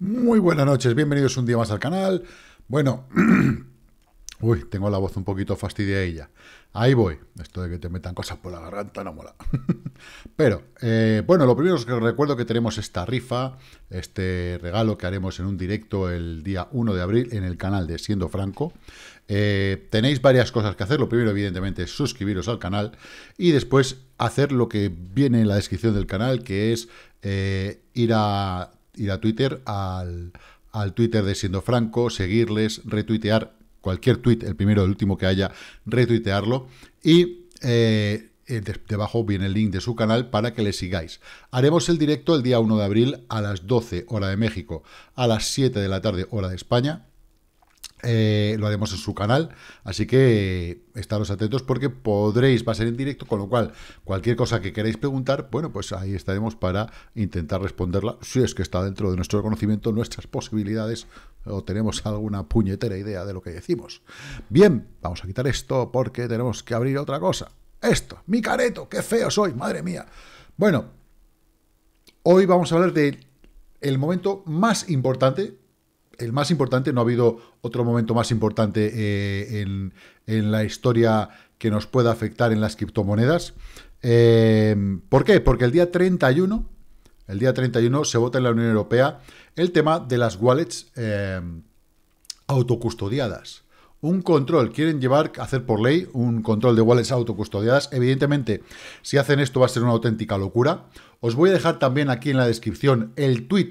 Muy buenas noches, bienvenidos un día más al canal. Bueno, uy, tengo la voz un poquito fastidia ella. Ahí voy. Esto de que te metan cosas por la garganta no mola. Pero, eh, bueno, lo primero es que os recuerdo que tenemos esta rifa, este regalo que haremos en un directo el día 1 de abril en el canal de Siendo Franco. Eh, tenéis varias cosas que hacer. Lo primero, evidentemente, es suscribiros al canal y después hacer lo que viene en la descripción del canal, que es eh, ir a ir a Twitter, al, Twitter de Siendo Franco, seguirles, retuitear cualquier tweet, el primero, o el último que haya, retuitearlo. Y eh, eh, debajo viene el link de su canal para que le sigáis. Haremos el directo el día 1 de abril a las 12 hora de México, a las 7 de la tarde hora de España. Eh, lo haremos en su canal, así que estaros atentos porque podréis, va a ser en directo, con lo cual cualquier cosa que queráis preguntar, bueno, pues ahí estaremos para intentar responderla, si es que está dentro de nuestro conocimiento, nuestras posibilidades o tenemos alguna puñetera idea de lo que decimos. Bien, vamos a quitar esto porque tenemos que abrir otra cosa. Esto, mi careto, qué feo soy, madre mía. Bueno, hoy vamos a hablar de el momento más importante el más importante, no ha habido otro momento más importante eh, en, la historia que nos pueda afectar en las criptomonedas. Em, ¿Por qué? Porque el día 31, el día 31 se vota en la Unión Europea el tema de las wallets em, autocustodiadas. Un control, quieren llevar, hacer por ley un control de wallets autocustodiadas. Evidentemente, si hacen esto va a ser una auténtica locura. Os voy a dejar también aquí en la descripción el tweet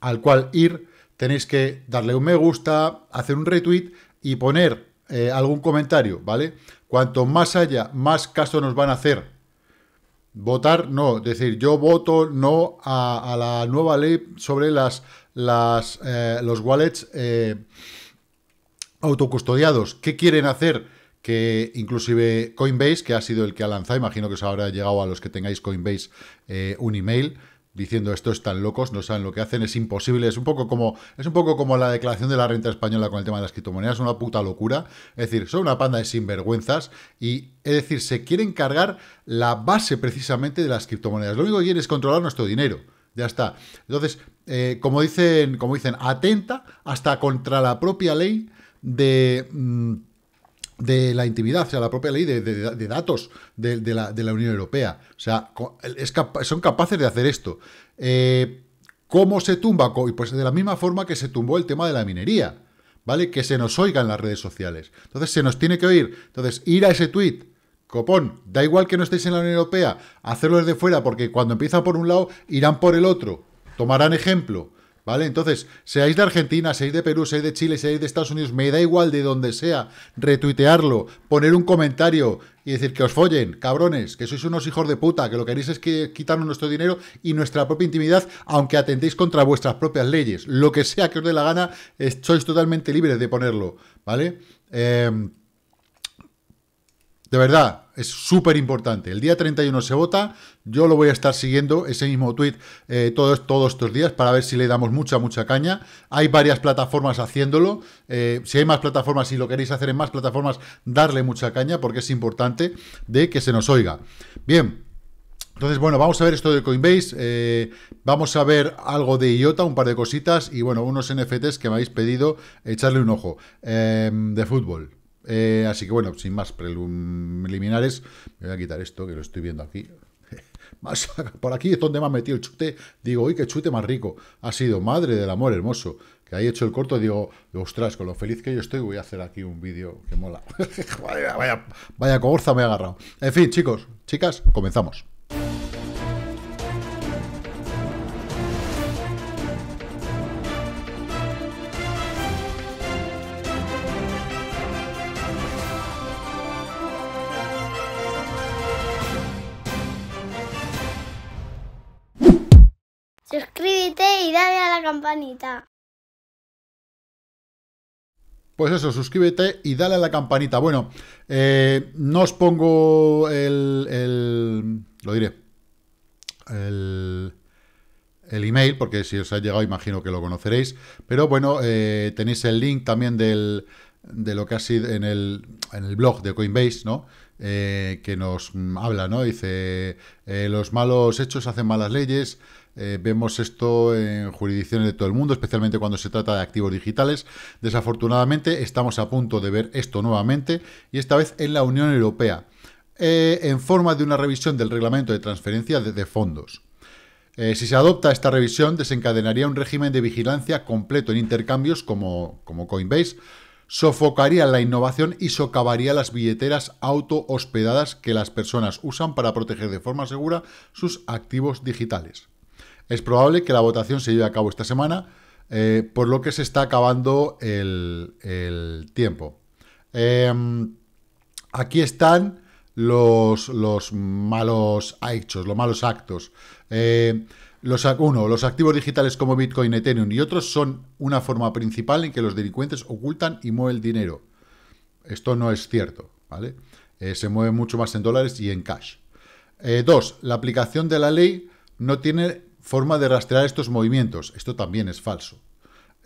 al cual ir tenéis que darle un me gusta, hacer un retweet y poner eh, algún comentario, ¿vale? Cuanto más haya, más caso nos van a hacer. Votar no, es decir, yo voto no a, la nueva ley sobre las, eh, los wallets eh, autocustodiados. ¿Qué quieren hacer? que inclusive Coinbase, que ha sido el que ha lanzado, imagino que os habrá llegado a los que tengáis Coinbase un email, diciendo esto están locos, no saben lo que hacen, es imposible, es un poco como es un poco como la declaración de la renta española con el tema de las criptomonedas, una puta locura, es decir, son una panda de sinvergüenzas y es decir, se quieren cargar la base precisamente de las criptomonedas. Lo único que quieren es controlar nuestro dinero. Ya está. Entonces, eh, como dicen, como dicen, atenta hasta contra la propia ley de mm, de la intimidad, o sea, la propia ley de, datos de, la, Unión Europea. O sea, son capaces de hacer esto. Eh, ¿Cómo se tumba? Pues de la misma forma que se tumbó el tema de la minería, ¿vale? Que se nos oiga en las redes sociales. Entonces, se nos tiene que oír. Entonces, ir a ese tuit, copón, da igual que no estéis en la Unión Europea, hacerlo desde fuera, porque cuando empiezan por un lado, irán por el otro. Tomarán ejemplo. ¿Vale? Entonces, seáis de Argentina, seáis de Perú, seáis de Chile, seáis de Estados Unidos, me da igual de donde sea, retuitearlo, poner un comentario y decir que os follen, cabrones, que sois unos hijos de puta, que lo que queréis es que quitarnos nuestro dinero y nuestra propia intimidad, aunque atendéis contra vuestras propias leyes. Lo que sea que os dé la gana, sois totalmente libres de ponerlo, ¿vale? Eh, de verdad, es súper importante. El día 31 se vota. Yo lo voy a estar siguiendo, ese mismo tweet, eh, todos, todos estos días para ver si le damos mucha, mucha caña. Hay varias plataformas haciéndolo. Eh, si hay más plataformas, si lo queréis hacer en más plataformas, darle mucha caña porque es importante de que se nos oiga. Bien, entonces, bueno, vamos a ver esto de Coinbase, eh, vamos a ver algo de IOTA, un par de cositas y, bueno, unos NFTs que me habéis pedido echarle un ojo de fútbol. Eh, así que bueno, sin más preliminares, me voy a quitar esto que lo estoy viendo aquí. Más, por aquí es donde me ha metido el chute. Digo, uy, qué chute más rico. Ha sido madre del amor hermoso. Que ha hecho el corto, digo, ostras, con lo feliz que yo estoy, voy a hacer aquí un vídeo que mola. vaya, vaya, vaya me ha agarrado. En fin, chicos, chicas, comenzamos. Pues eso, suscríbete y dale a la campanita. Bueno, eh, no os pongo el, lo diré, el, email, porque si os ha llegado imagino que lo conoceréis. Pero bueno, eh, tenéis el link también del, de lo que ha sido en el, en el blog de Coinbase, ¿no? Eh, que nos habla, ¿no? Dice, los malos hechos hacen malas leyes, eh, vemos esto en jurisdicciones de todo el mundo, especialmente cuando se trata de activos digitales. Desafortunadamente, estamos a punto de ver esto nuevamente y esta vez en la Unión Europea, eh, en forma de una revisión del reglamento de transferencia de, fondos. Eh, si se adopta esta revisión, desencadenaría un régimen de vigilancia completo en intercambios como, como Coinbase, sofocaría la innovación y socavaría las billeteras auto-hospedadas que las personas usan para proteger de forma segura sus activos digitales. Es probable que la votación se lleve a cabo esta semana, eh, por lo que se está acabando el, tiempo. Em, aquí están los, malos hechos, los malos actos. Eh, uno, los activos digitales como Bitcoin, Ethereum y otros son una forma principal en que los delincuentes ocultan y mueven el dinero. Esto no es cierto, ¿vale? Eh, se mueve mucho más en dólares y en cash. dos, la aplicación de la ley no tiene forma de rastrear estos movimientos. Esto también es falso.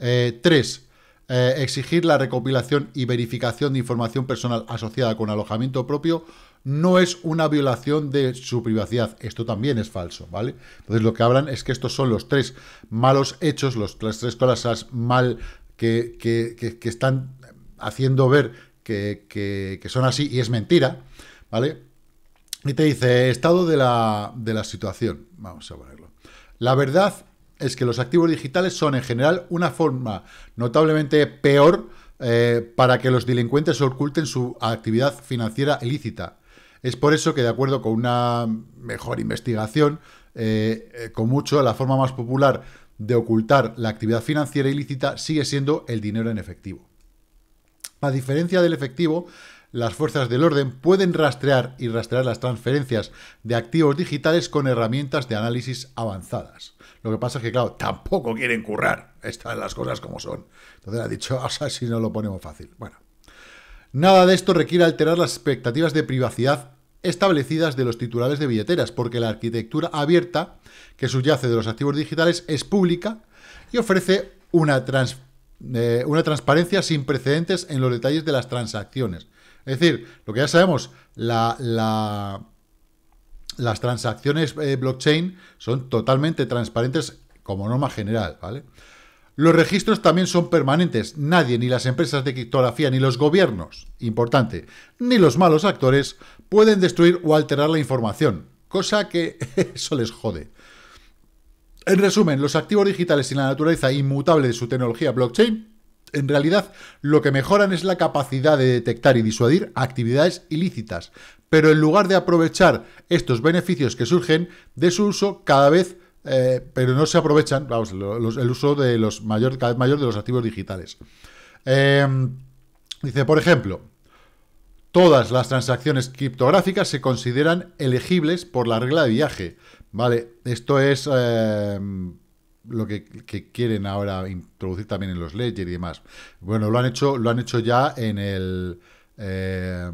Eh, tres, eh, exigir la recopilación y verificación de información personal asociada con alojamiento propio no es una violación de su privacidad. Esto también es falso, ¿vale? Entonces lo que hablan es que estos son los tres malos hechos, las tres cosas mal que, están haciendo ver que, son así y es mentira, ¿vale? Y te dice estado de la, de la situación. Vamos a poner la verdad es que los activos digitales son en general una forma notablemente peor eh, para que los delincuentes oculten su actividad financiera ilícita. Es por eso que, de acuerdo con una mejor investigación, eh, eh, con mucho la forma más popular de ocultar la actividad financiera ilícita sigue siendo el dinero en efectivo. A diferencia del efectivo, las fuerzas del orden pueden rastrear y rastrear las transferencias de activos digitales con herramientas de análisis avanzadas. Lo que pasa es que, claro, tampoco quieren currar. estas las cosas como son. Entonces ha dicho, o sea, si no lo ponemos fácil. Bueno. Nada de esto requiere alterar las expectativas de privacidad establecidas de los titulares de billeteras, porque la arquitectura abierta que subyace de los activos digitales es pública y ofrece una, eh, una transparencia sin precedentes en los detalles de las transacciones es decir, lo que ya sabemos, las transacciones eh, blockchain son totalmente transparentes como norma general, ¿vale? Los registros también son permanentes. Nadie, ni las empresas de criptografía, ni los gobiernos, importante, ni los malos actores, pueden destruir o alterar la información, cosa que eso les jode. En resumen, los activos digitales y la naturaleza inmutable de su tecnología blockchain en realidad lo que mejoran es la capacidad de detectar y disuadir actividades ilícitas, pero en lugar de aprovechar estos beneficios que surgen de su uso cada vez eh, pero no se aprovechan, vamos, el uso de los mayor, cada vez mayor de los activos digitales. Em, dice, por ejemplo, todas las transacciones criptográficas se consideran elegibles por la regla de viaje. Vale, esto es em, lo que, quieren ahora introducir también en los Ledger y demás. Bueno, lo han hecho, lo han hecho ya en el eh,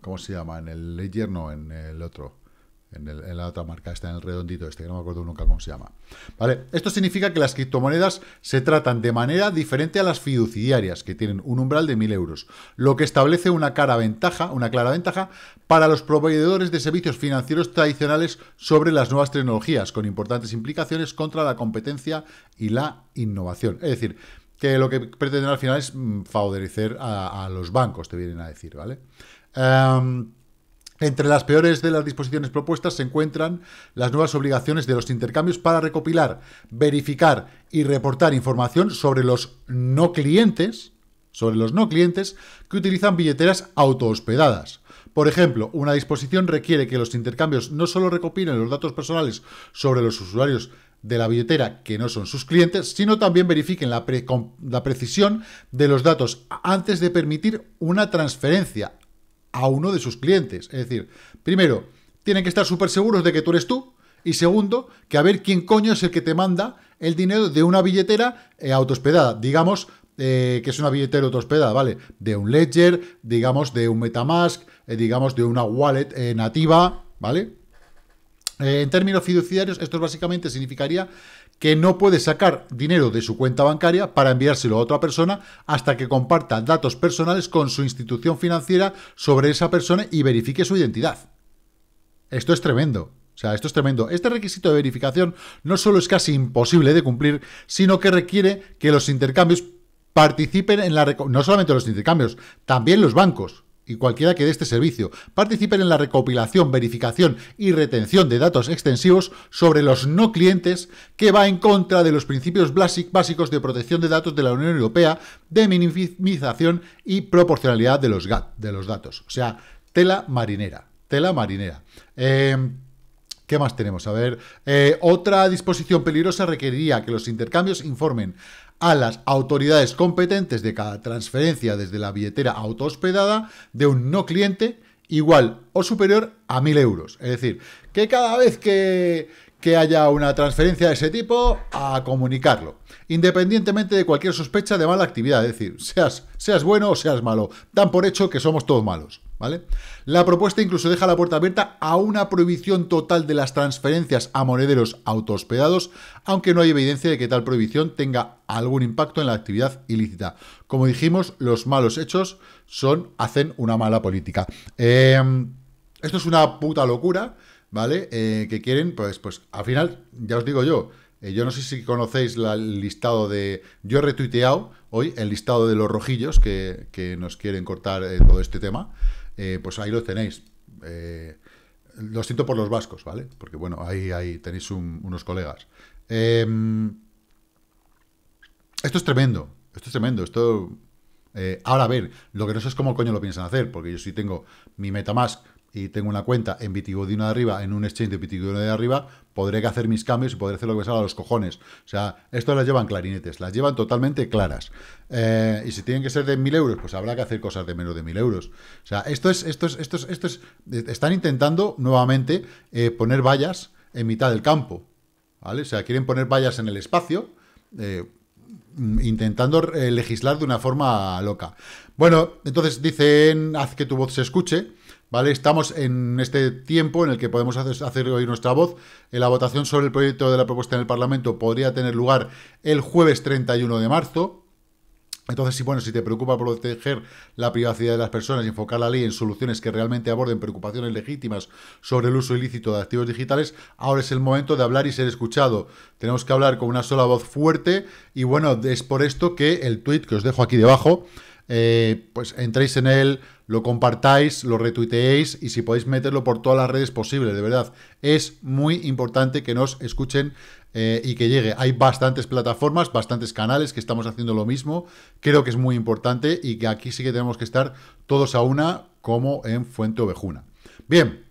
¿cómo se llama? En el Ledger, no, en el otro. En, la otra marca, está en el redondito este, que no me acuerdo nunca cómo se llama. ¿Vale? Esto significa que las criptomonedas se tratan de manera diferente a las fiduciarias, que tienen un umbral de 1.000 euros, lo que establece una, cara ventaja, una clara ventaja para los proveedores de servicios financieros tradicionales sobre las nuevas tecnologías, con importantes implicaciones contra la competencia y la innovación. Es decir, que lo que pretenden al final es mm, favorecer a, los bancos, te vienen a decir, ¿vale? Em, entre las peores de las disposiciones propuestas se encuentran las nuevas obligaciones de los intercambios para recopilar, verificar y reportar información sobre los no clientes, sobre los no clientes que utilizan billeteras autohospedadas. Por ejemplo, una disposición requiere que los intercambios no solo recopilen los datos personales sobre los usuarios de la billetera que no son sus clientes, sino también verifiquen la, la, precisión de los datos antes de permitir una transferencia, a uno de sus clientes. Es decir, primero, tienen que estar súper seguros de que tú eres tú. Y segundo, que a ver quién coño es el que te manda el dinero de una billetera eh, autospedada. Digamos eh, que es una billetera autospedada, ¿vale? De un Ledger, digamos de un Metamask, eh, digamos de una wallet eh, nativa, ¿vale? en términos fiduciarios, esto básicamente significaría que no puede sacar dinero de su cuenta bancaria para enviárselo a otra persona hasta que comparta datos personales con su institución financiera sobre esa persona y verifique su identidad. Esto es tremendo. O sea, esto es tremendo. Este requisito de verificación no solo es casi imposible de cumplir, sino que requiere que los intercambios participen en la... No solamente los intercambios, también los bancos y cualquiera que dé este servicio participen en la recopilación, verificación y retención de datos extensivos sobre los no clientes que va en contra de los principios básicos de protección de datos de la Unión Europea de minimización y proporcionalidad de los, de los datos. O sea, tela marinera, tela marinera. Em, ¿Qué más tenemos? A ver, eh, otra disposición peligrosa requeriría que los intercambios informen a las autoridades competentes de cada transferencia desde la billetera autohospedada de un no cliente igual o superior a 1.000 euros. Es decir, que cada vez que, que haya una transferencia de ese tipo, a comunicarlo. Independientemente de cualquier sospecha de mala actividad. Es decir, seas, seas bueno o seas malo. Dan por hecho que somos todos malos. La propuesta incluso deja la puerta abierta a una prohibición total de las transferencias a monederos autospedados, aunque no hay evidencia de que tal prohibición tenga algún impacto en la actividad ilícita. Como dijimos, los malos hechos son, hacen una mala política. Em, esto es una puta locura, ¿vale? Eh, que quieren, pues, pues, al final, ya os digo yo, eh, yo no sé si conocéis el listado de... Yo he retuiteado hoy el listado de los rojillos que, que nos quieren cortar eh, todo este tema. Eh, pues ahí lo tenéis. Eh, lo siento por los vascos, ¿vale? Porque bueno, ahí, tenéis unos colegas. Em, esto es tremendo, esto es tremendo, esto... Eh, ahora a ver, lo que no sé es cómo coño lo piensan hacer, porque yo sí tengo mi Metamask y tengo una cuenta en Bitigodino de arriba, en un exchange de Bitigodino de arriba, podré hacer mis cambios y podré hacer lo que me salga a los cojones. O sea, esto las llevan clarinetes, las llevan totalmente claras. Eh, y si tienen que ser de mil euros, pues habrá que hacer cosas de menos de mil euros. O sea, esto es, esto es, esto es, esto es, están intentando nuevamente eh, poner vallas en mitad del campo. ¿Vale? O sea, quieren poner vallas en el espacio. Eh, intentando legislar de una forma loca. Bueno, entonces dicen, haz que tu voz se escuche. ¿vale? Estamos en este tiempo en el que podemos hacer, oír nuestra voz. Eh, la votación sobre el proyecto de la propuesta en el Parlamento podría tener lugar el jueves 31 de marzo. Entonces, si, bueno, si te preocupa proteger la privacidad de las personas y enfocar la ley en soluciones que realmente aborden preocupaciones legítimas sobre el uso ilícito de activos digitales, ahora es el momento de hablar y ser escuchado. Tenemos que hablar con una sola voz fuerte y bueno, es por esto que el tweet que os dejo aquí debajo, eh, pues entréis en él, lo compartáis, lo retuiteéis y si podéis meterlo por todas las redes posibles, de verdad. Es muy importante que nos escuchen eh, y que llegue. Hay bastantes plataformas, bastantes canales que estamos haciendo lo mismo. Creo que es muy importante y que aquí sí que tenemos que estar todos a una, como en Fuente Ovejuna. Bien,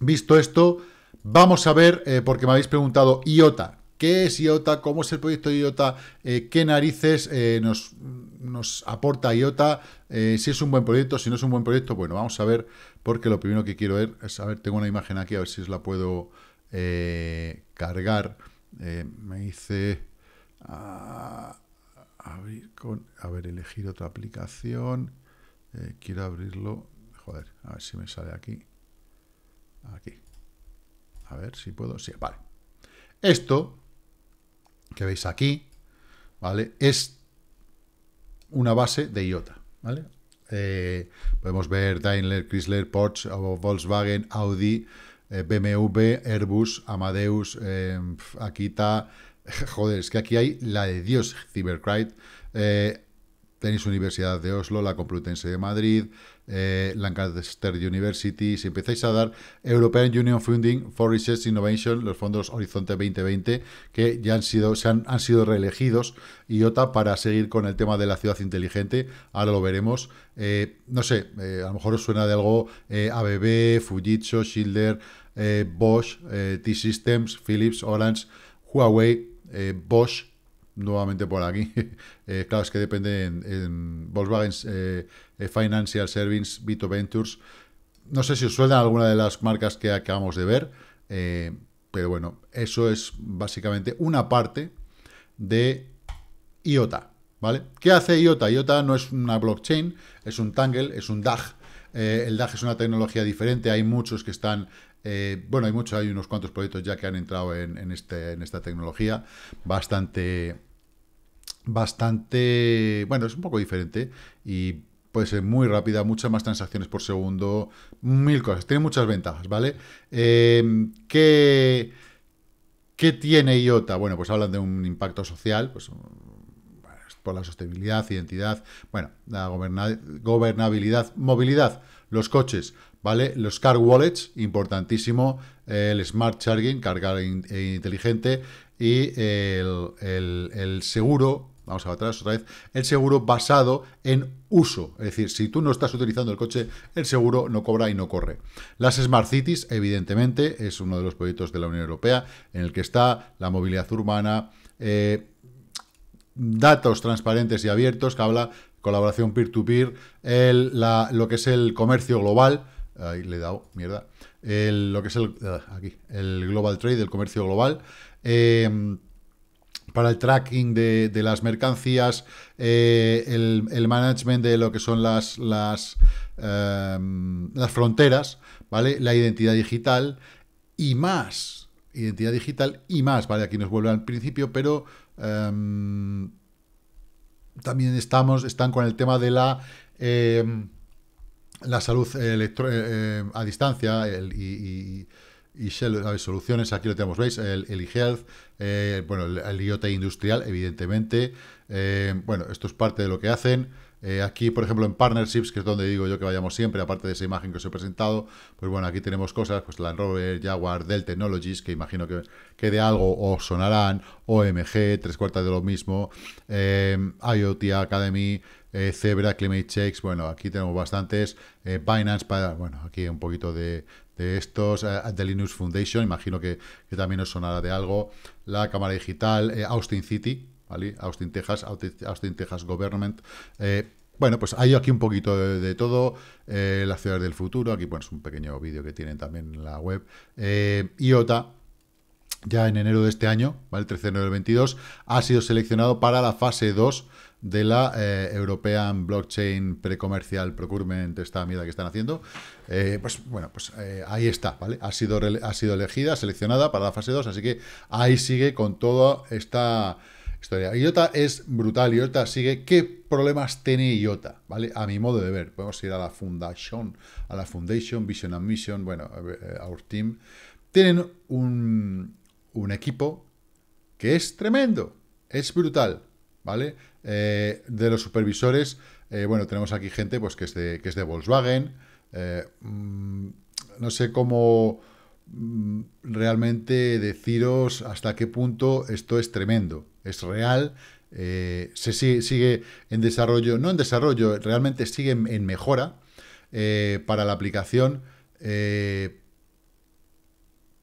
visto esto, vamos a ver, eh, porque me habéis preguntado, IOTA. ¿Qué es IOTA? ¿Cómo es el proyecto de IOTA? Eh, ¿Qué narices nos nos aporta IOTA, eh, si es un buen proyecto, si no es un buen proyecto, bueno, vamos a ver, porque lo primero que quiero ver es, a ver, tengo una imagen aquí, a ver si os la puedo eh, cargar. Eh, me hice ah, abrir con, a ver, elegir otra aplicación, quiero abrirlo, joder, a ver si me sale aquí, aquí, a ver si puedo, sí, vale. Esto que veis aquí, ¿vale? Es una base de IOTA, ¿vale? Eh, podemos ver Daimler, Chrysler, Porsche, Volkswagen, Audi, eh, BMW, Airbus, Amadeus, eh, Akita. Joder, es que aquí hay la de Dios, Cybercrite. Eh, Tenéis Universidad de Oslo, la Complutense de Madrid, eh, Lancaster University. Si empezáis a dar European Union Funding for Research Innovation, los fondos Horizonte 2020, que ya han sido, se han, han sido reelegidos, para seguir con el tema de la ciudad inteligente. Ahora lo veremos. Eh, no sé, eh, a lo mejor os suena de algo ABB, Fujitsu, Schilder, Bosch, T-Systems, Philips, Orange, Huawei, Bosch nuevamente por aquí. Eh, claro, es que depende en, Volkswagen eh, eh, Financial Service, Vito Ventures. No sé si os suena alguna de las marcas que acabamos de ver, pero bueno, eso es básicamente una parte de IOTA. ¿Vale? ¿Qué hace IOTA? IOTA no es una blockchain, es un Tangle, es un DAG. el DAG es una tecnología diferente, hay muchos que están eh, bueno, hay muchos, hay unos cuantos proyectos ya que han entrado este, en, esta tecnología bastante, bastante, bueno, es un poco diferente y puede ser muy rápida, muchas más transacciones por segundo, mil cosas, tiene muchas ventajas, ¿vale? Em, ¿qué, ¿Qué tiene IOTA? Bueno, pues hablan de un impacto social, pues por la sostenibilidad, identidad, bueno, la gobernabilidad, movilidad, los coches, ¿vale? Los car wallets, importantísimo, el smart charging, cargar eh, inteligente, y el, seguro vamos a atrás otra vez, el seguro basado en uso. Es decir, si tú no estás utilizando el coche, el seguro no cobra y no corre. Las Smart Cities, evidentemente, es uno de los proyectos de la Unión Europea en el que está la movilidad urbana, eh, datos transparentes y abiertos que habla colaboración peer-to-peer, lo que es el comercio global, ahí le he dado, mierda, lo que es el, ah, aquí, el global trade, el comercio global, em, para el tracking de, las mercancías, eh, el, management de lo que son las, las, em, las fronteras, ¿vale? La identidad digital y más. Identidad digital y más, ¿vale? Aquí nos vuelve al principio, pero... Em, también estamos, están con el tema de la, eh, la salud eh, eh, a distancia y, y, soluciones, aquí lo tenemos, ¿veis? El, ehealth health bueno, el, IoT industrial, evidentemente. bueno, esto es parte de lo que hacen. Eh, aquí, por ejemplo, en Partnerships, que es donde digo yo que vayamos siempre, aparte de esa imagen que os he presentado, pues bueno, aquí tenemos cosas, pues Land Rover, Jaguar, Dell Technologies, que imagino que, que de algo o sonarán, OMG, tres cuartas de lo mismo, eh, IoT Academy, eh, Zebra, Climate Checks, bueno, aquí tenemos bastantes, Binance, para, bueno, aquí un poquito de, estos, The Linux Foundation, imagino que, que, también os sonará de algo, la cámara digital, Austin City, ¿vale? Austin, Texas, Austin, Texas Government. Eh, bueno, pues hay aquí un poquito de, todo, eh, las ciudades del futuro, aquí es un pequeño vídeo que tienen también en la web, eh, IOTA, ya en enero de este año, ¿vale? el 13 de enero del 22, ha sido seleccionado para la fase 2 de la European Blockchain Pre-Commercial Procurement, esta mierda que están haciendo. pues bueno, pues ahí está, ¿vale? Ha sido, ha sido elegida, seleccionada para la fase 2, así que ahí sigue con toda esta historia. IOTA es brutal, IOTA sigue qué problemas tiene IOTA, ¿vale? A mi modo de ver, podemos ir a la Fundación, a la Foundation, Vision and Mission, bueno, eh, Our Team. Tienen un, equipo que es tremendo, es brutal, ¿vale? Eh, de los supervisores, eh, bueno, tenemos aquí gente pues, que, es de, que es de Volkswagen, mm, no sé cómo Mm, realmente deciros hasta qué punto esto es tremendo, es real, eh, se sigue, en desarrollo, no en desarrollo, realmente sigue en, mejora eh, para la aplicación. Eh,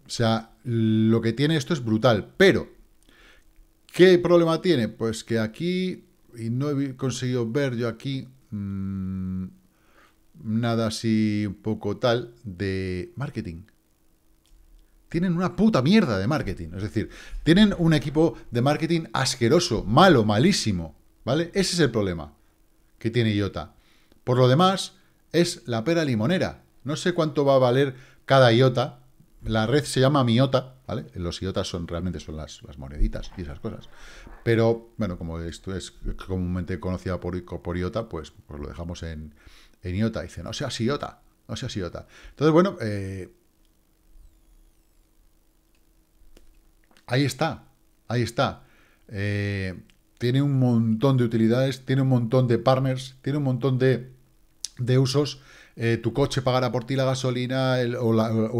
o sea, lo que tiene esto es brutal, pero ¿qué problema tiene? Pues que aquí, y no he conseguido ver yo aquí... Mm, nada así un poco tal de marketing tienen una puta mierda de marketing. Es decir, tienen un equipo de marketing asqueroso, malo, malísimo. ¿Vale? Ese es el problema que tiene IOTA. Por lo demás, es la pera limonera. No sé cuánto va a valer cada IOTA. La red se llama Miota, ¿vale? Los IOTAs son realmente son las, las moneditas y esas cosas. Pero, bueno, como esto es comúnmente conocida por, IOTA, pues, pues, lo dejamos en, en IOTA. Dicen, no seas IOTA, no seas IOTA. Entonces, bueno, eh, Ahí está, ahí está. Eh, tiene un montón de utilidades, tiene un montón de partners, tiene un montón de, de usos. Eh, tu coche pagará por ti la gasolina o,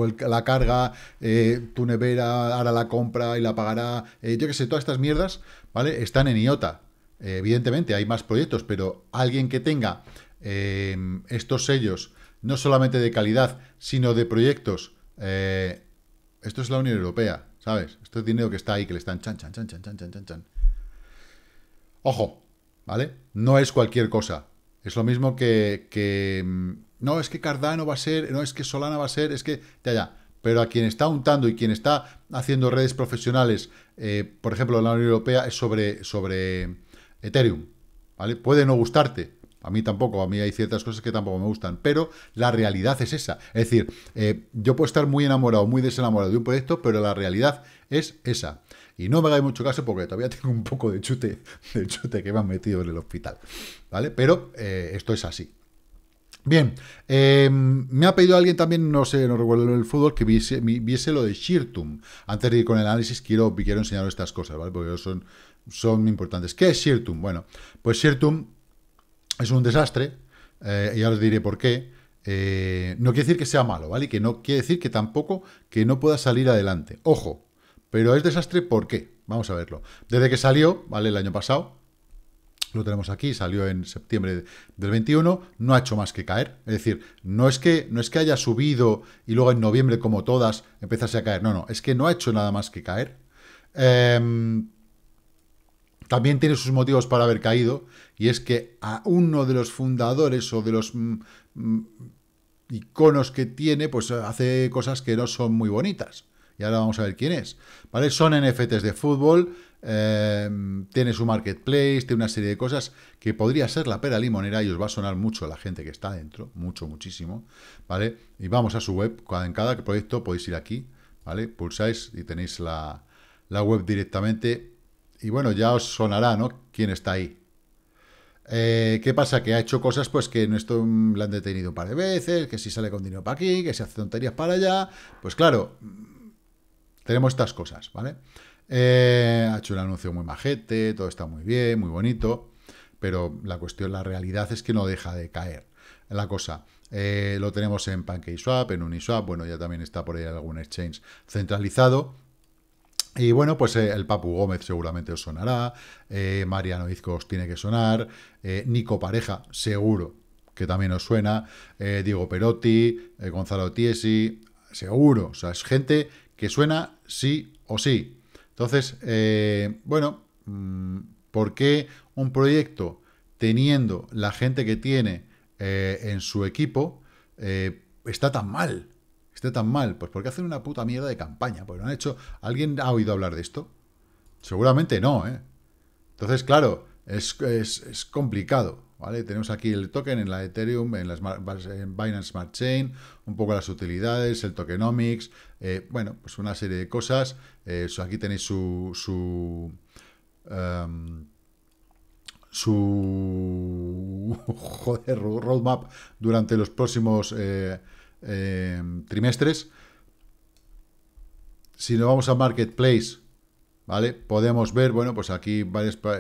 la, carga, eh, tu nevera hará la compra y la pagará, yo qué sé, todas estas mierdas, ¿vale? Están en IOTA. evidentemente, hay más proyectos, pero alguien que tenga estos sellos, no solamente de calidad, sino de proyectos, esto es la Unión Europea, ¿sabes? Este dinero que está ahí, que le están chan, chan, chan, chan, chan, chan, chan, Ojo, ¿vale? No es cualquier cosa. Es lo mismo que, mm, No, es que Cardano va a ser... No, es que Solana va a ser... Es que... Ya, ya. Pero a quien está untando y quien está haciendo redes profesionales, eh, por ejemplo, en la Unión Europea, es sobre, sobre Ethereum, ¿vale? Puede no gustarte, a mí tampoco, a mí hay ciertas cosas que tampoco me gustan, pero la realidad es esa. Es decir, eh, yo puedo estar muy enamorado, muy desenamorado de un proyecto, pero la realidad es esa. Y no me hagáis mucho caso porque todavía tengo un poco de chute, de chute que me han metido en el hospital. ¿Vale? Pero eh, esto es así. Bien, em, me ha pedido alguien también, no sé, no recuerdo el fútbol, que viese, lo de Shirtum. Antes de ir con el análisis, quiero, quiero enseñaros estas cosas, ¿vale? Porque son, son importantes. ¿Qué es Shirtum? Bueno, pues Shirtum es un desastre, y eh, ya os diré por qué. Eh, no quiere decir que sea malo, ¿vale? Que no quiere decir que tampoco que no pueda salir adelante. Ojo, pero es desastre ¿por qué? Vamos a verlo. Desde que salió, ¿vale? El año pasado, lo tenemos aquí, salió en septiembre del 21, no ha hecho más que caer. Es decir, no es que, no es que haya subido y luego en noviembre, como todas, empezase a caer. No, no, es que no ha hecho nada más que caer. Eh, también tiene sus motivos para haber caído, y es que a uno de los fundadores o de los mm, mm, iconos que tiene, pues hace cosas que no son muy bonitas. Y ahora vamos a ver quién es. ¿Vale? Son NFTs de fútbol, eh, tiene su marketplace, tiene una serie de cosas que podría ser la pera limonera y os va a sonar mucho la gente que está dentro, mucho, muchísimo, ¿vale? Y vamos a su web, en cada proyecto podéis ir aquí, ¿vale? Pulsáis y tenéis la, la web directamente y bueno, ya os sonará, ¿no? ¿Quién está ahí? Eh, ¿Qué pasa? Que ha hecho cosas pues que no esto mm, le han detenido un par de veces, que si sale con dinero para aquí, que se hace tonterías para allá. Pues claro, mm, tenemos estas cosas, ¿vale? Eh, ha hecho un anuncio muy majete, todo está muy bien, muy bonito, pero la cuestión, la realidad es que no deja de caer la cosa. Eh, lo tenemos en PancakeSwap, en Uniswap, bueno, ya también está por ahí algún exchange centralizado, y bueno, pues eh, el Papu Gómez seguramente os sonará, eh, Mariano Izco os tiene que sonar, eh, Nico Pareja seguro que también os suena, Diego Perotti, Gonzalo Tiesi, seguro, o sea, es gente que suena sí o sí. Entonces, bueno, mm, ¿por qué un proyecto teniendo la gente que tiene en su equipo está tan mal? esté tan mal? Pues porque hacen una puta mierda de campaña, porque lo han hecho... ¿Alguien ha oído hablar de esto? Seguramente no, ¿eh? Entonces, claro, es, complicado, ¿vale? Tenemos aquí el token en la Ethereum, en, la Binance Smart Chain, un poco las utilidades, el tokenomics, eh, bueno, pues una serie de cosas. Eh, aquí tenéis su... su em, su joder, roadmap durante los próximos eh, eh, trimestres. Si nos vamos a Marketplace, ¿vale? Podemos ver, bueno, pues aquí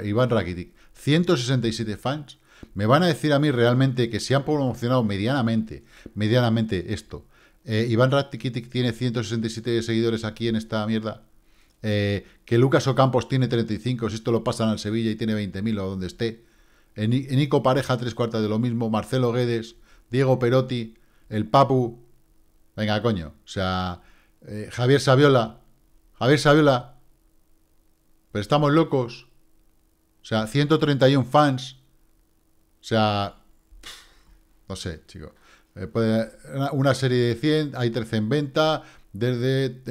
Iván Rakitic, 167 fans. Me van a decir a mí realmente que se han promocionado medianamente, medianamente esto. Eh, Iván Rakitic tiene 167 seguidores aquí en esta mierda. Eh, que Lucas Ocampos tiene 35, si esto lo pasan al Sevilla y tiene 20.000 o donde esté. En Nico Pareja, tres cuartas de lo mismo. Marcelo Guedes, Diego Perotti, el Papu. Venga, coño. O sea, eh, Javier Saviola. Javier Saviola. Pero estamos locos. O sea, 131 fans. O sea, no sé, chicos. Eh, una serie de 100, hay 13 en venta, desde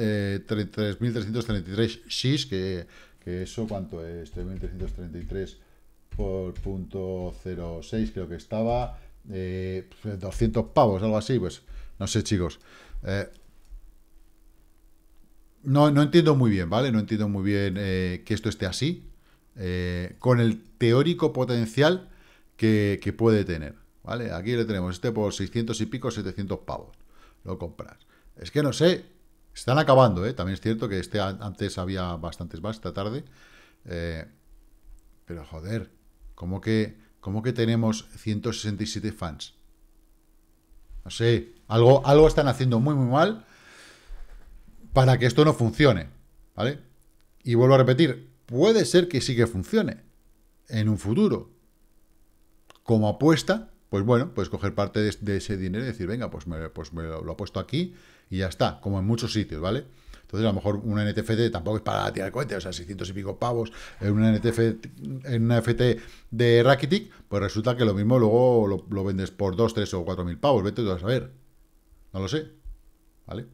3.333 eh, x que, que, eso cuánto es, 3.333 por punto 06 creo que estaba, 200 eh, pues, pavos, algo así, pues no sé, chicos. Eh, no, entiendo muy bien, ¿vale? No entiendo muy bien eh, que esto esté así, con el teórico potencial que, que, puede tener, ¿vale? Aquí le tenemos este por 600 y pico, 700 pavos, lo compras. Es que no sé, están acabando, ¿eh? También es cierto que este antes había bastantes más esta tarde, pero joder, ¿Cómo que ¿Cómo que tenemos 167 fans? No sé, algo, algo están haciendo muy, muy mal para que esto no funcione, ¿vale? Y vuelvo a repetir, puede ser que sí que funcione en un futuro. Como apuesta, pues bueno, puedes coger parte de, ese dinero y decir, venga, pues, me, pues lo, ha puesto aquí y ya está, como en muchos sitios, ¿vale? Entonces, a lo mejor un NFT tampoco es para tirar cohetes, o sea, 600 y pico pavos en un NFT en una de Rakitic, pues resulta que lo mismo luego lo, vendes por 2, 3 o 4 mil pavos, vete vas a saber. No lo sé, ¿vale?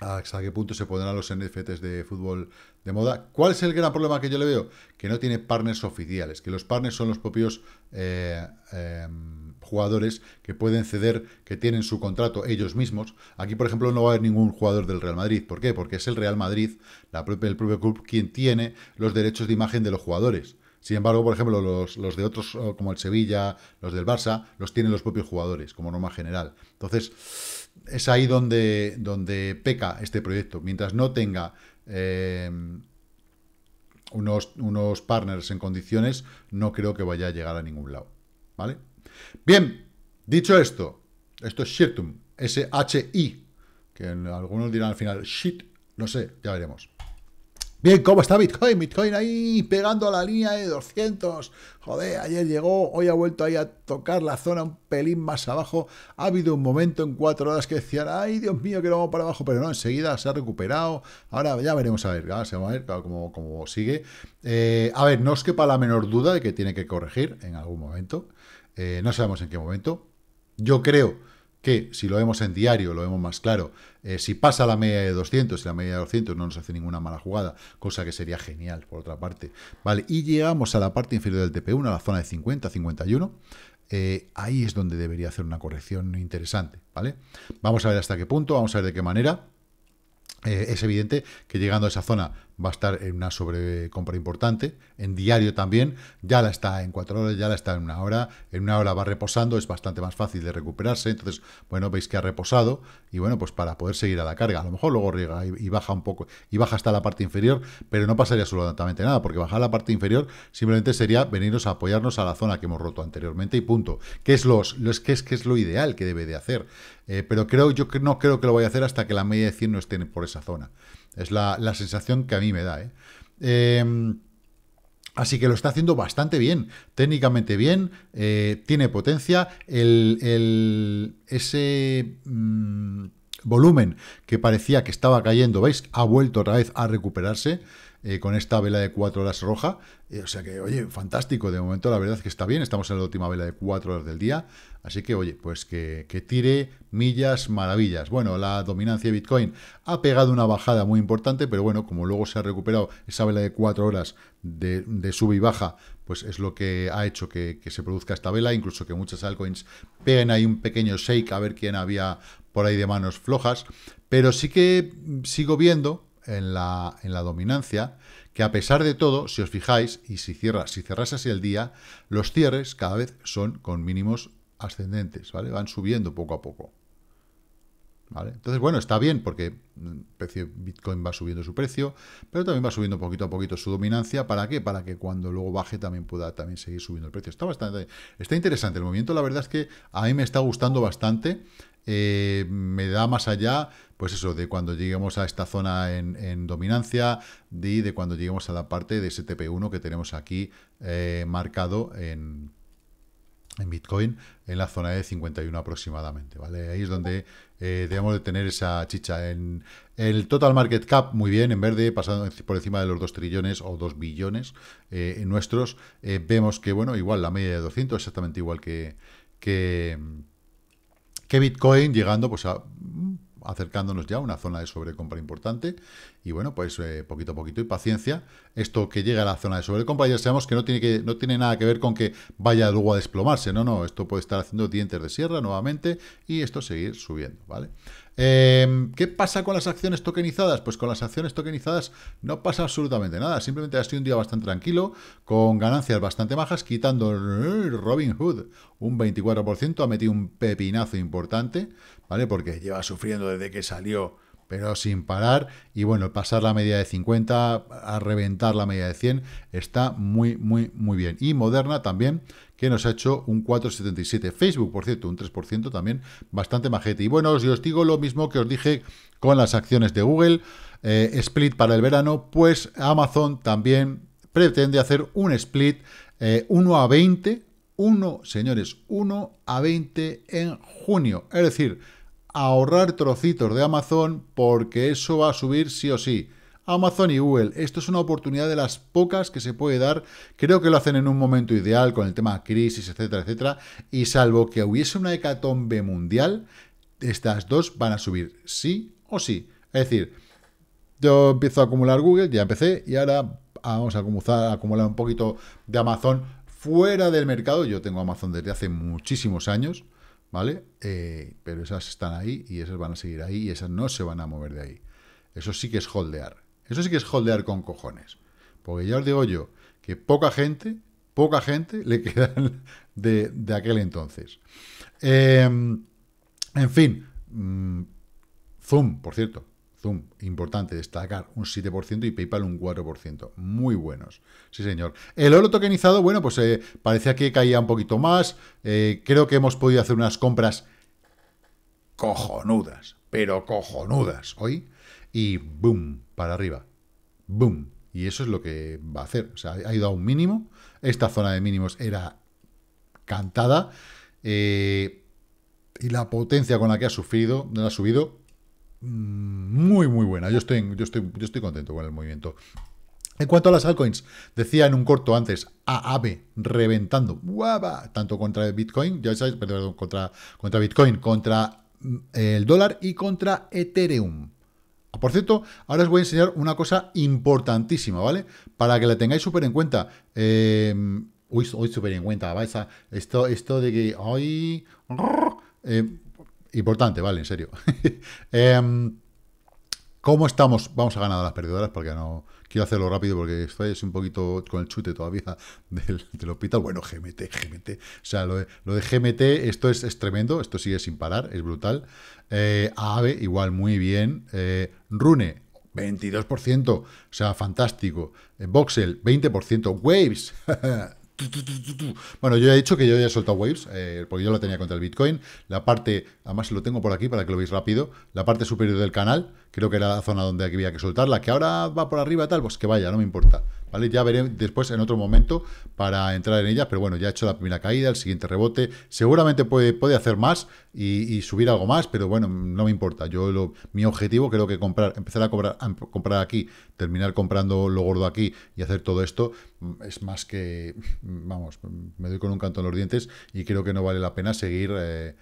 ¿Hasta qué punto se pondrán los NFTs de fútbol de moda? ¿Cuál es el gran problema que yo le veo? Que no tiene partners oficiales, que los partners son los propios... Eh, em, jugadores que pueden ceder, que tienen su contrato ellos mismos. Aquí, por ejemplo, no va a haber ningún jugador del Real Madrid. ¿Por qué? Porque es el Real Madrid, el propio club, quien tiene los derechos de imagen de los jugadores. Sin embargo, por ejemplo, los, de otros, como el Sevilla, los del Barça, los tienen los propios jugadores, como norma general. Entonces, es ahí donde, peca este proyecto. Mientras no tenga eh, unos, unos partners en condiciones, no creo que vaya a llegar a ningún lado. ¿Vale? Bien, dicho esto, esto es Shirtum, S-H-I, que algunos dirán al final shit, no sé, ya veremos. Bien, ¿cómo está Bitcoin? Bitcoin ahí pegando a la línea de 200. Joder, ayer llegó, hoy ha vuelto ahí a tocar la zona un pelín más abajo. Ha habido un momento en cuatro horas que decían, ay, Dios mío, que lo vamos para abajo, pero no, enseguida se ha recuperado. Ahora ya veremos a ver, a ver cómo, sigue. Eh, a ver, no os quepa la menor duda de que tiene que corregir en algún momento. Eh, no sabemos en qué momento. Yo creo que si lo vemos en diario, lo vemos más claro, eh, si pasa la media de 200, si la media de 200 no nos hace ninguna mala jugada, cosa que sería genial por otra parte, ¿vale? Y llegamos a la parte inferior del TP1, a la zona de 50, 51, eh, ahí es donde debería hacer una corrección interesante, ¿vale? Vamos a ver hasta qué punto, vamos a ver de qué manera. es evidente que llegando a esa zona va a estar en una sobrecompra importante, en diario también, ya la está en cuatro horas, ya la está en una hora, en una hora va reposando, es bastante más fácil de recuperarse, entonces, bueno, veis que ha reposado, y bueno, pues para poder seguir a la carga, a lo mejor luego riega y, baja un poco, y baja hasta la parte inferior, pero no pasaría absolutamente nada, porque bajar la parte inferior simplemente sería venirnos a apoyarnos a la zona que hemos roto anteriormente y punto, que es, los, es, es lo ideal que debe de hacer, eh, pero creo yo que no creo que lo vaya a hacer hasta que la media de 100 no esté por esa zona. Es la, sensación que a mí me da. ¿eh? Em, así que lo está haciendo bastante bien, técnicamente bien, eh, tiene potencia, ese mm, volumen que parecía que estaba cayendo, ¿veis? Ha vuelto otra vez a recuperarse. Eh, con esta vela de 4 horas roja. Eh, o sea que, oye, fantástico. De momento la verdad es que está bien. Estamos en la última vela de 4 horas del día. Así que, oye, pues que, tire millas maravillas. Bueno, la dominancia de Bitcoin ha pegado una bajada muy importante, pero bueno, como luego se ha recuperado esa vela de 4 horas de, de sub y baja, pues es lo que ha hecho que, que, se produzca esta vela, incluso que muchas altcoins peguen ahí un pequeño shake a ver quién había por ahí de manos flojas, pero sí que sigo viendo en la, en la dominancia, que a pesar de todo, si os fijáis, y si, cierras si cerrase así el día, los cierres cada vez son con mínimos ascendentes, ¿vale? Van subiendo poco a poco. ¿Vale? Entonces, bueno, está bien porque mm, Bitcoin va subiendo su precio, pero también va subiendo poquito a poquito su dominancia. ¿Para qué? Para que cuando luego baje también pueda también seguir subiendo el precio. Está bastante está interesante. El movimiento, la verdad es que a mí me está gustando bastante. Eh, me da más allá, pues eso, de cuando lleguemos a esta zona en, dominancia y de cuando lleguemos a la parte de STP1 que tenemos aquí eh, marcado en, en Bitcoin en la zona de 51 aproximadamente, ¿vale? Ahí es donde eh, debemos de tener esa chicha. En el total market cap, muy bien, en verde, pasando por encima de los 2 trillones o 2 billones nuestros, vemos que, bueno, igual la media de 200, exactamente igual que que Bitcoin llegando pues acercándonos ya a una zona de sobrecompra importante. Y bueno, pues eh, poquito a poquito y paciencia. Esto que llega a la zona de sobrecompra, ya sabemos que no tiene, que no tiene nada que ver con que vaya luego a desplomarse. No, no, esto puede estar haciendo dientes de sierra nuevamente y esto seguir subiendo, ¿vale? vale Em, ¿Qué pasa con las acciones tokenizadas? Pues con las acciones tokenizadas no pasa absolutamente nada. Simplemente ha sido un día bastante tranquilo, con ganancias bastante bajas, quitando Robinhood un 24%, ha metido un pepinazo importante, ¿vale? Porque lleva sufriendo desde que salió pero sin parar. Y bueno, pasar la media de 50, a reventar la media de 100, está muy, muy, muy bien. Y Moderna también, que nos ha hecho un 4,77. Facebook, por cierto, un 3% también, bastante majete. Y bueno, si os digo lo mismo que os dije con las acciones de Google, eh, split para el verano, pues Amazon también pretende hacer un split 1 eh, a 20, 1, señores, 1 a 20 en junio. Es decir, ahorrar trocitos de Amazon porque eso va a subir sí o sí. Amazon y Google. Esto es una oportunidad de las pocas que se puede dar. Creo que lo hacen en un momento ideal con el tema crisis, etcétera, etcétera. Y salvo que hubiese una hecatombe mundial, estas dos van a subir sí o sí. Es decir, yo empiezo a acumular Google, ya empecé, y ahora vamos a acumular, acumular un poquito de Amazon fuera del mercado. Yo tengo Amazon desde hace muchísimos años. ¿vale? Eh, pero esas están ahí y esas van a seguir ahí y esas no se van a mover de ahí. Eso sí que es holdear. Eso sí que es holdear con cojones. Porque ya os digo yo que poca gente, poca gente le quedan de, aquel entonces. Em, en fin, mm, Zoom, por cierto, Zoom, importante destacar, un 7% y PayPal un 4%. Muy buenos, sí señor. El oro tokenizado, bueno, pues eh, parecía que caía un poquito más. Eh, creo que hemos podido hacer unas compras cojonudas, pero cojonudas hoy y boom, para arriba. Boom. Y eso es lo que va a hacer. O sea, ha ido a un mínimo. Esta zona de mínimos era cantada. Eh, y la potencia con la que ha sufrido, ha subido, mm, muy, muy buena. Yo estoy, yo, estoy, yo estoy contento con el movimiento. En cuanto a las altcoins, decía en un corto antes, AAB reventando, guapa, tanto contra Bitcoin, ya sabéis, perdón, contra, contra Bitcoin, contra mm, el dólar y contra Ethereum. Ah, por cierto, ahora os voy a enseñar una cosa importantísima, ¿vale? Para que la tengáis súper en cuenta. Em, uy, hoy súper en cuenta, vais a... Esto, esto de que... Hoy... Em, importante, ¿vale? En serio. Em, ¿Cómo estamos? Vamos a ganar las perdedoras porque no quiero hacerlo rápido porque estoy un poquito con el chute todavía del, hospital. Bueno, GMT, GMT. O sea, lo de, GMT, esto es, tremendo, esto sigue sin parar, es brutal. Eh, AVE, igual, muy bien. Eh, Rune, 22%, o sea, fantástico. Eh, Voxel, 20%. Waves, Bueno, yo ya he dicho que yo ya he soltado Waves, eh, porque yo la tenía contra el Bitcoin. La parte, además lo tengo por aquí para que lo veáis rápido, la parte superior del canal, creo que era la zona donde había que soltarla, que ahora va por arriba y tal, pues que vaya, no me importa. ¿Vale? Ya veré después en otro momento para entrar en ella, pero bueno, ya he hecho la primera caída, el siguiente rebote, seguramente puede, puede hacer más y, subir algo más, pero bueno, no me importa. Yo lo, mi objetivo creo que comprar, empezar a, cobrar, comprar aquí, terminar comprando lo gordo aquí y hacer todo esto, mm, es más que, vamos, mm, me doy con un canto en los dientes y creo que no vale la pena seguir... Eh,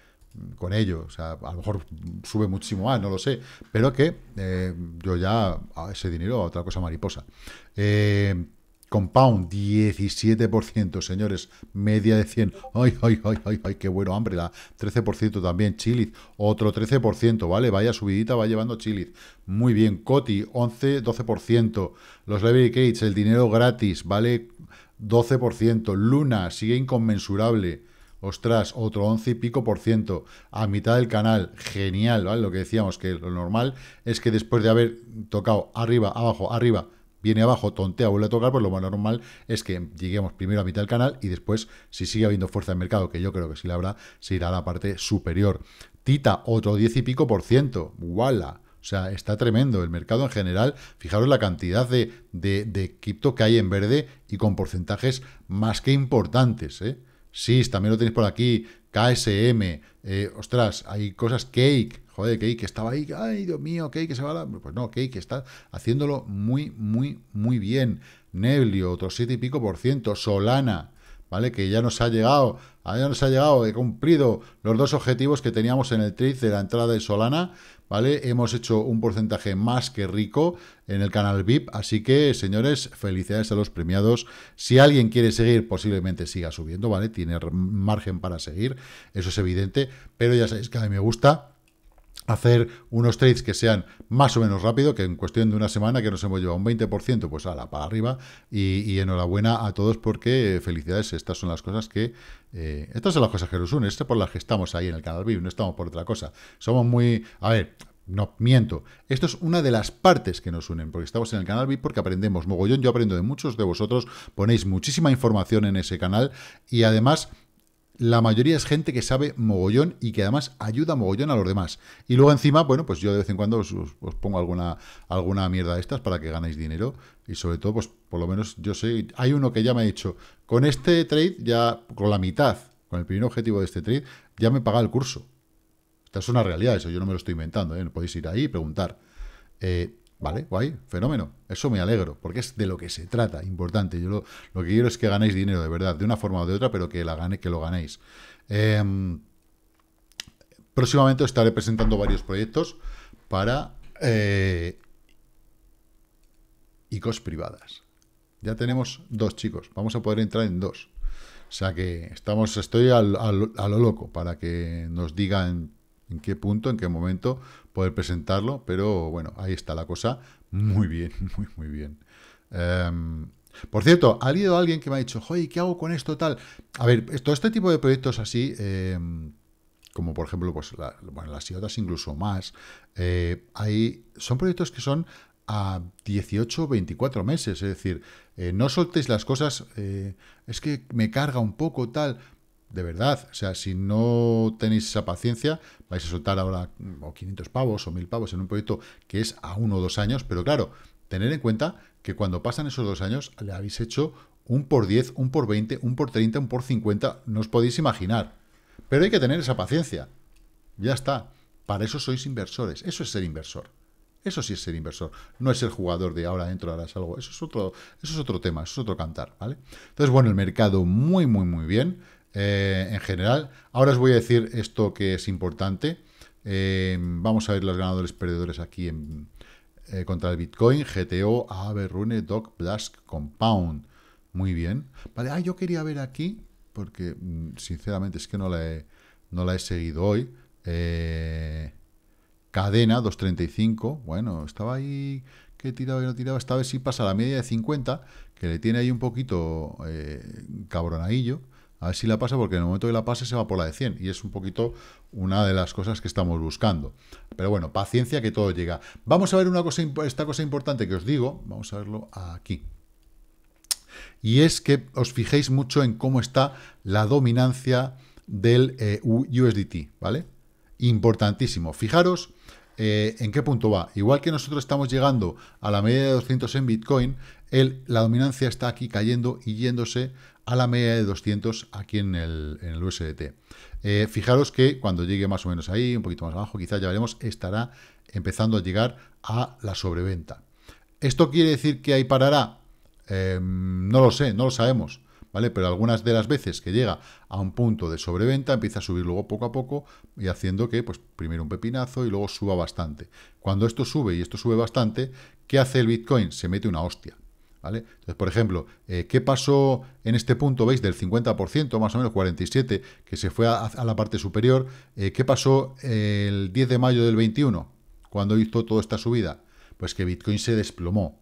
con ello. O sea, a lo mejor sube muchísimo más, no lo sé. Pero que eh, yo ya ese dinero otra cosa mariposa. Eh, Compound, 17%, señores, media de 100. Ay, ay, ay, ay, qué bueno, hambre, la 13% también, Chiliz, otro 13%, ¿vale? Vaya subidita, va llevando Chiliz. Muy bien, Coti, 11, 12%. Los Levy Cates, el dinero gratis, ¿vale? 12%. Luna, sigue inconmensurable. Ostras, otro 11 y pico por ciento. A mitad del canal, genial, ¿vale? Lo que decíamos, que lo normal es que después de haber tocado arriba, abajo, arriba, viene abajo, tontea, vuelve a tocar, pues lo más normal es que lleguemos primero a mitad del canal y después, si sigue habiendo fuerza en mercado, que yo creo que sí la habrá, se irá a la parte superior. Tita, otro 10 y pico por ciento. ¡Wala! O sea, está tremendo. El mercado en general, fijaros la cantidad de, de, de cripto que hay en verde y con porcentajes más que importantes, ¿eh? sí también lo tenéis por aquí, KSM, eh, ostras, hay cosas, Cake, joder, Cake estaba ahí, ay, Dios mío, Cake se va a la... Pues no, Cake está haciéndolo muy, muy, muy bien. Neblio, otro 7 y pico por ciento, Solana, ¿vale? Que ya nos ha llegado, ah, ya nos ha llegado, he cumplido los dos objetivos que teníamos en el trade de la entrada de Solana, ¿vale? Hemos hecho un porcentaje más que rico en el canal VIP, así que, señores, felicidades a los premiados. Si alguien quiere seguir, posiblemente siga subiendo, ¿vale? Tiene margen para seguir, eso es evidente, pero ya sabéis que a mí me gusta hacer unos trades que sean más o menos rápido, que en cuestión de una semana que nos hemos llevado un 20%, pues la para arriba. Y, enhorabuena a todos porque eh, felicidades, estas son las cosas que... Eh, estas son las cosas que nos unen, estas por las que estamos ahí en el canal VIP, no estamos por otra cosa. Somos muy... A ver, no, miento. Esto es una de las partes que nos unen, porque estamos en el canal VIP, porque aprendemos mogollón. Yo aprendo de muchos de vosotros, ponéis muchísima información en ese canal y además la mayoría es gente que sabe mogollón y que además ayuda mogollón a los demás. Y luego encima, bueno, pues yo de vez en cuando os, pongo alguna, alguna mierda de estas para que ganéis dinero. Y sobre todo, pues por lo menos yo sé, hay uno que ya me ha dicho, con este trade ya, con la mitad, con el primer objetivo de este trade, ya me paga el curso. Esta es una realidad, eso yo no me lo estoy inventando, ¿eh? podéis ir ahí y preguntar. Eh, Vale, guay, fenómeno. Eso me alegro, porque es de lo que se trata, importante. Yo lo, que quiero es que ganéis dinero, de verdad, de una forma o de otra, pero que, la que lo ganéis. Em, próximamente estaré presentando varios proyectos para eh, ICOs privadas. Ya tenemos dos, chicos. Vamos a poder entrar en dos. O sea que estamos, estoy a lo loco para que nos digan en qué punto, en qué momento poder presentarlo, pero bueno, ahí está la cosa. Muy bien, muy, muy bien. Em, por cierto, ha habido alguien que me ha dicho, oye, ¿qué hago con esto tal? A ver, todo este tipo de proyectos así, em, como por ejemplo pues, bueno, las IOTAS incluso más, eh, son proyectos que son a 18 o 24 meses, es decir, eh, no soltéis las cosas, eh, es que me carga un poco tal de verdad, o sea, si no tenéis esa paciencia, vais a soltar ahora mm, o 500 pavos o 1000 pavos en un proyecto que es a uno o dos años, pero claro, tener en cuenta que cuando pasan esos dos años le habéis hecho un por 10, un por 20, un por 30, un por 50, no os podéis imaginar. Pero hay que tener esa paciencia. Ya está. Para eso sois inversores. Eso es ser inversor. Eso sí es ser inversor. No es el jugador de ahora dentro ahora salgo. Eso es otro, eso es otro tema, eso es otro cantar, ¿vale? Entonces, bueno, el mercado muy, muy, muy bien. Eh, en general. Ahora os voy a decir esto que es importante. Eh, vamos a ver los ganadores perdedores aquí eh, contra el Bitcoin. GTO, Rune Doc, Blask, Compound. Muy bien. Vale, ah, yo quería ver aquí, porque mm, sinceramente es que no la he, la he seguido hoy. cadena, 235. Bueno, estaba ahí que tiraba y no tiraba. Esta vez sí pasa la media de 50, que le tiene ahí un poquito cabronadillo. A ver si la pasa, porque en el momento que la pase se va por la de 100. Y es un poquito una de las cosas que estamos buscando. Pero bueno, paciencia que todo llega. Vamos a ver una cosa, esta cosa importante que os digo. Vamos a verlo aquí. Y es que os fijéis mucho en cómo está la dominancia del eh, USDT, ¿vale? Importantísimo. Fijaros eh, en qué punto va. Igual que nosotros estamos llegando a la media de 200 en Bitcoin, el, la dominancia está aquí cayendo y yéndose a la media de 200 aquí en el, en el USDT. Eh, fijaros que cuando llegue más o menos ahí, un poquito más abajo, quizás ya veremos, estará empezando a llegar a la sobreventa. ¿Esto quiere decir que ahí parará? Em, no lo sé, no lo sabemos. ¿Vale? Pero algunas de las veces que llega a un punto de sobreventa, empieza a subir luego poco a poco y haciendo que, pues, primero un pepinazo y luego suba bastante. Cuando esto sube y esto sube bastante, ¿qué hace el Bitcoin? Se mete una hostia. Entonces, por ejemplo, eh, ¿qué pasó en este punto, veis, del 50%, más o menos 47%, que se fue a, la parte superior? Eh, ¿Qué pasó el 10 de mayo del 21, cuando hizo toda esta subida? Pues que Bitcoin se desplomó.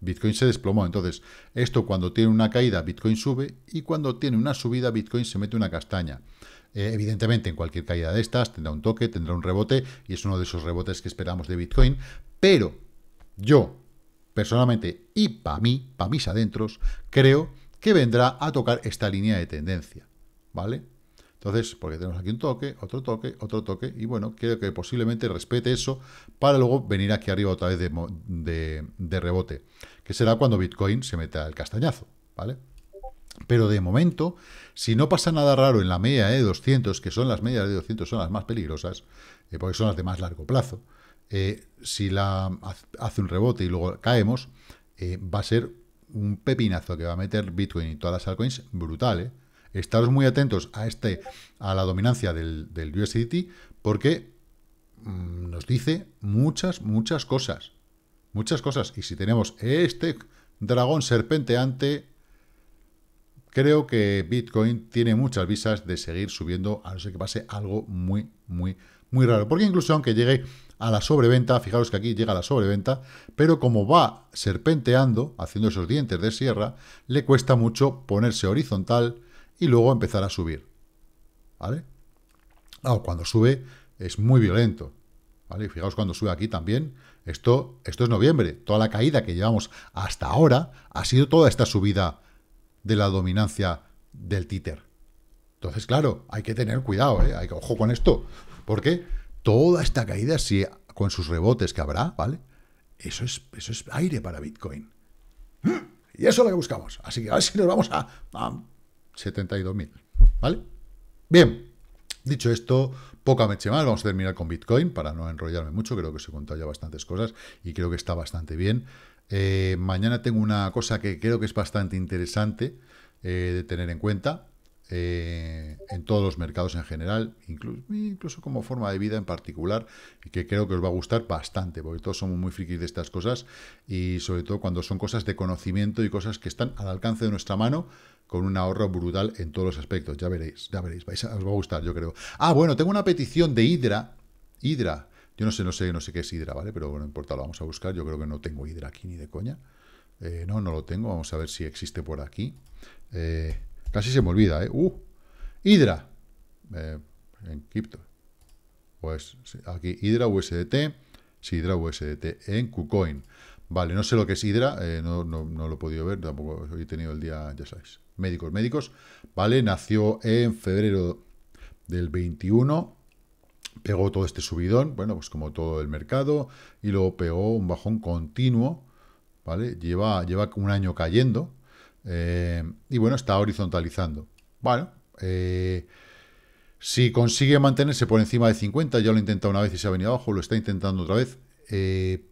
Bitcoin se desplomó. Entonces, esto cuando tiene una caída, Bitcoin sube, y cuando tiene una subida, Bitcoin se mete una castaña. Eh, evidentemente, en cualquier caída de estas, tendrá un toque, tendrá un rebote, y es uno de esos rebotes que esperamos de Bitcoin, pero yo personalmente y para mí, para mis adentros, creo que vendrá a tocar esta línea de tendencia, ¿vale? Entonces, porque tenemos aquí un toque, otro toque, otro toque, y bueno, creo que posiblemente respete eso para luego venir aquí arriba otra vez de, rebote, que será cuando Bitcoin se meta al castañazo, ¿vale? Pero de momento, si no pasa nada raro en la media de 200, que son las medias de 200, son las más peligrosas, eh, porque son las de más largo plazo, eh, si la hace un rebote y luego caemos, eh, va a ser un pepinazo que va a meter Bitcoin y todas las altcoins brutal. ¿eh? Estaros muy atentos a este, a la dominancia del, del USDT, porque mm, nos dice muchas, muchas cosas. Muchas cosas. Y si tenemos este dragón serpenteante, creo que Bitcoin tiene muchas visas de seguir subiendo, a no ser que pase algo muy, muy, muy raro. Porque incluso aunque llegue a la sobreventa, fijaros que aquí llega la sobreventa, pero como va serpenteando, haciendo esos dientes de sierra, le cuesta mucho ponerse horizontal y luego empezar a subir. ¿Vale? cuando sube es muy violento. ¿Vale? Fijaos cuando sube aquí también. Esto, esto es noviembre. Toda la caída que llevamos hasta ahora ha sido toda esta subida de la dominancia del títer. Entonces, claro, hay que tener cuidado, ¿eh? hay que, ojo con esto, porque toda esta caída, así con sus rebotes que habrá, ¿vale? Eso es, eso es aire para Bitcoin. Y eso es lo que buscamos. Así que a ver si nos vamos a, 72.000, ¿vale? Bien, dicho esto, poca meche más. Vamos a terminar con Bitcoin para no enrollarme mucho. Creo que se he ya bastantes cosas y creo que está bastante bien. Eh, mañana tengo una cosa que creo que es bastante interesante eh, de tener en cuenta. Eh, en todos los mercados en general, incluso, como forma de vida en particular, y que creo que os va a gustar bastante, porque todos somos muy frikis de estas cosas, y sobre todo cuando son cosas de conocimiento y cosas que están al alcance de nuestra mano, con un ahorro brutal en todos los aspectos. Ya veréis, ya veréis, os va a gustar, yo creo. Ah, bueno, tengo una petición de Hydra. Hydra. Yo no sé, no sé, no sé qué es Hydra, ¿vale? Pero no importa, lo vamos a buscar. Yo creo que no tengo Hydra aquí ni de coña. Eh, no, no lo tengo. Vamos a ver si existe por aquí. Eh, Casi se me olvida, ¿eh? ¡Uh! Hydra. Eh, en cripto. Pues aquí Hydra USDT. Sí, Hydra USDT en KuCoin. Vale, no sé lo que es Hydra, eh, no, lo he podido ver, tampoco he tenido el día, ya sabéis. Médicos, médicos. Vale, nació en febrero del 21. Pegó todo este subidón, bueno, pues como todo el mercado, y luego pegó un bajón continuo, ¿vale? Lleva, lleva un año cayendo, eh, y bueno, está horizontalizando. Bueno, eh, si consigue mantenerse por encima de 50, ya lo intenta una vez y se ha venido abajo, lo está intentando otra vez. Eh,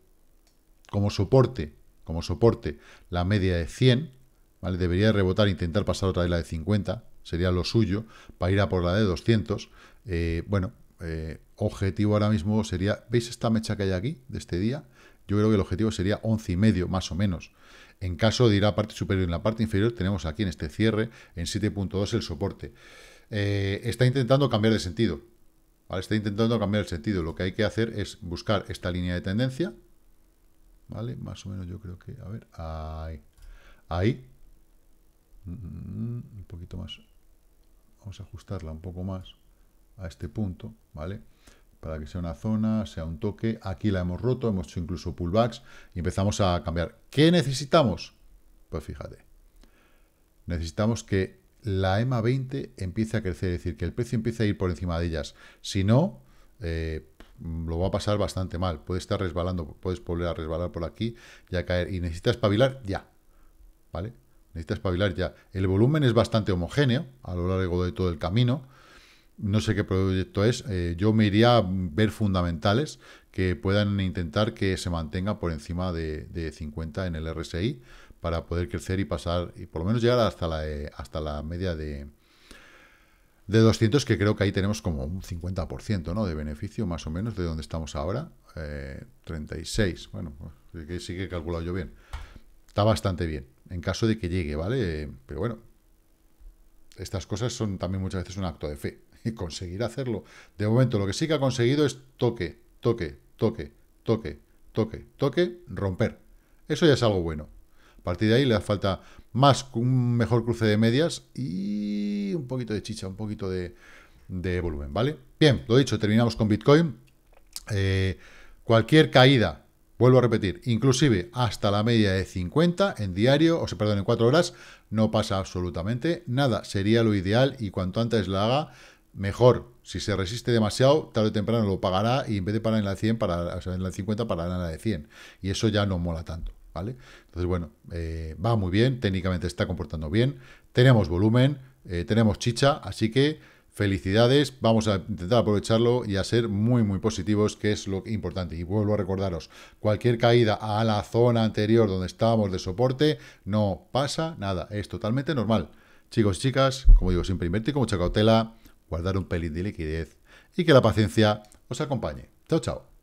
como soporte, como soporte, la media de 100, ¿vale? Debería rebotar, e intentar pasar otra vez la de 50, sería lo suyo, para ir a por la de 200. bueno, objetivo ahora mismo sería, ¿veis esta mecha que hay aquí, de este día? Yo creo que el objetivo sería 11 y medio, más o menos. En caso de ir a parte superior y en la parte inferior, tenemos aquí en este cierre, en 7.2, el soporte. Eh, está intentando cambiar de sentido. Está intentando cambiar el sentido. Lo que hay que hacer es buscar esta línea de tendencia. ¿Vale? Más o menos yo creo que... A ver, ahí. Ahí. Mm, un poquito más. Vamos a ajustarla un poco más a este punto, ¿vale? para que sea una zona, sea un toque. Aquí la hemos roto, hemos hecho incluso pullbacks y empezamos a cambiar. ¿Qué necesitamos? Pues fíjate, necesitamos que la EMA 20 empiece a crecer, es decir, que el precio empiece a ir por encima de ellas. Si no, eh, lo va a pasar bastante mal. Puede estar resbalando, puedes volver a resbalar por aquí y a caer. Y necesitas espabilar ya, ¿vale? Necesitas pavilar ya. El volumen es bastante homogéneo a lo largo de todo el camino no sé qué proyecto es, eh, yo me iría a ver fundamentales que puedan intentar que se mantenga por encima de, 50 en el RSI para poder crecer y pasar, y por lo menos llegar hasta la, eh, hasta la media de, de 200, que creo que ahí tenemos como un 50% ¿no? de beneficio, más o menos, de donde estamos ahora. 36, eh, bueno, pues, sí que he calculado yo bien. Está bastante bien, en caso de que llegue, ¿vale? Pero bueno, estas cosas son también muchas veces un acto de fe y conseguirá hacerlo. De momento, lo que sí que ha conseguido es toque, toque, toque, toque, toque, toque, romper. Eso ya es algo bueno. A partir de ahí le falta más, un mejor cruce de medias y un poquito de chicha, un poquito de, volumen, ¿vale? Bien, lo dicho, terminamos con Bitcoin. Eh, cualquier caída, vuelvo a repetir, inclusive hasta la media de 50 en diario, o se perdón, en cuatro horas, no pasa absolutamente nada. Sería lo ideal y cuanto antes la haga, mejor. Si se resiste demasiado, tarde o temprano lo pagará y en vez de parar en la 100, para, en la 50 parará en la de 100. Y eso ya no mola tanto, ¿vale? Entonces, bueno, eh, va muy bien, técnicamente está comportando bien, tenemos volumen, eh, tenemos chicha, así que felicidades, vamos a intentar aprovecharlo y a ser muy muy positivos, que es lo importante. Y vuelvo a recordaros, cualquier caída a la zona anterior donde estábamos de soporte, no pasa nada, es totalmente normal. Chicos y chicas, como digo siempre, invertir con mucha cautela, guardar un pelín de liquidez y que la paciencia os acompañe. Chao, chao.